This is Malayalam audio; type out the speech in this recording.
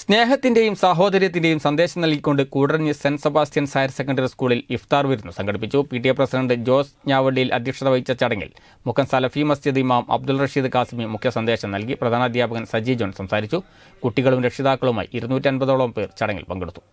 സ്നേഹത്തിന്റെയും സാഹോദര്യത്തിന്റെയും സന്ദേശം നൽകിക്കൊണ്ട് കൂടറഞ്ഞ് സെന്റ് സെബാസ്റ്റ്യൻ ഹയർ സെക്കൻഡറി സ്കൂളിൽ ഇഫ്താർ വിരുന്നു സംഘടിപ്പിച്ചു P T A president Jose ഞാവള്ളിയിൽ അധ്യക്ഷത വഹിച്ച ചടങ്ങിൽ മുഖം സലഫി മസ്ജിദ് ഇമാം അബ്ദുൾ റഷീദ് കാസിമി മുഖ്യ സന്ദേശം നൽകി പ്രധാനാധ്യാപകൻ സജി ജോൺ സംസാരിച്ചു കുട്ടികളും രക്ഷിതാക്കളുമായി ഇരുന്നൂറ്റൻപതോളം പേർ ചടങ്ങിൽ പങ്കെടുത്തു